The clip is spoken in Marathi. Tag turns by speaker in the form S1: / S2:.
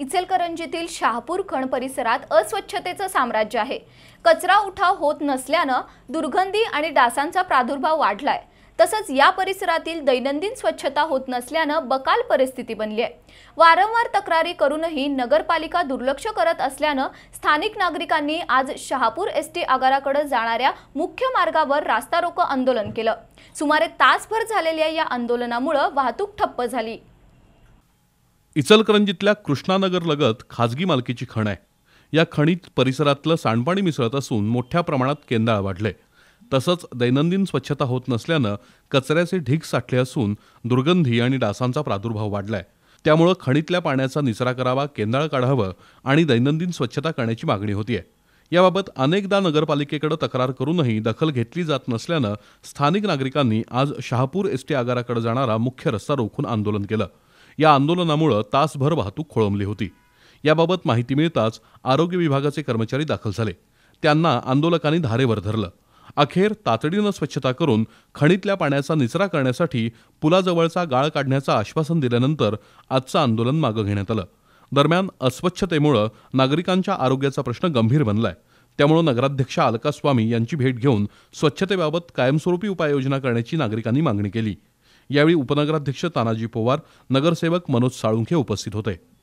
S1: इचलकरंजीतील शहापूर खण परिसरात अस्वच्छतेचं साम्राज्य आहे कचरा उठाव होत नसल्यानं दुर्गंधी आणि डासांचा प्रादुर्भाव वाढलाय तसंच या परिसरातील दैनंदिन स्वच्छता होत नसल्यानं बकाल परिस्थिती बनली आहे वारंवार तक्रारी करूनही नगरपालिका दुर्लक्ष करत असल्यानं स्थानिक नागरिकांनी आज शहापूर एस टी आगाराकडे जाणाऱ्या मुख्य मार्गावर रास्ता रोको आंदोलन केलं सुमारे तासभर झालेल्या या आंदोलनामुळं वाहतूक ठप्प झाली
S2: इचलकरंजीतल्या कृष्णानगरलगत खाजगी मालकीची खण आहे या खणीत परिसरातलं सांडपाणी मिसळत असून मोठ्या प्रमाणात केंदाळ वाढले तसंच दैनंदिन स्वच्छता होत नसल्यानं कचऱ्याचे ढीग साठले असून दुर्गंधी आणि डासांचा प्रादुर्भाव वाढलाय त्यामुळं खणीतल्या पाण्याचा निचरा करावा केंदाळ काढावं आणि दैनंदिन स्वच्छता करण्याची मागणी होतीये याबाबत अनेकदा नगरपालिकेकडे तक्रार करूनही दखल घेतली जात नसल्यानं स्थानिक नागरिकांनी आज शहापूर एसटी आगाराकडे जाणारा मुख्य रस्ता रोखून आंदोलन केलं या आंदोलनामुळं तासभर वाहतूक खोळंबली होती याबाबत माहिती मिळताच आरोग्य विभागाचे कर्मचारी दाखल झाले त्यांना आंदोलकांनी धारेवर धरलं अखेर तातडीनं स्वच्छता करून खणीतल्या पाण्याचा निचरा करण्यासाठी पुलाजवळचा गाळ काढण्याचं आश्वासन दिल्यानंतर आजचं आंदोलन मागं घेण्यात आलं दरम्यान अस्वच्छतेमुळं नागरिकांच्या आरोग्याचा प्रश्न गंभीर बनलाय त्यामुळे नगराध्यक्षा अलका स्वामी यांची भेट घेऊन स्वच्छतेबाबत कायमस्वरूपी उपाययोजना करण्याची नागरिकांनी मागणी केली यावेळी उपनगराध्यक्ष तानाजी पोवार नगरसेवक मनोज साळुंखे उपस्थित होते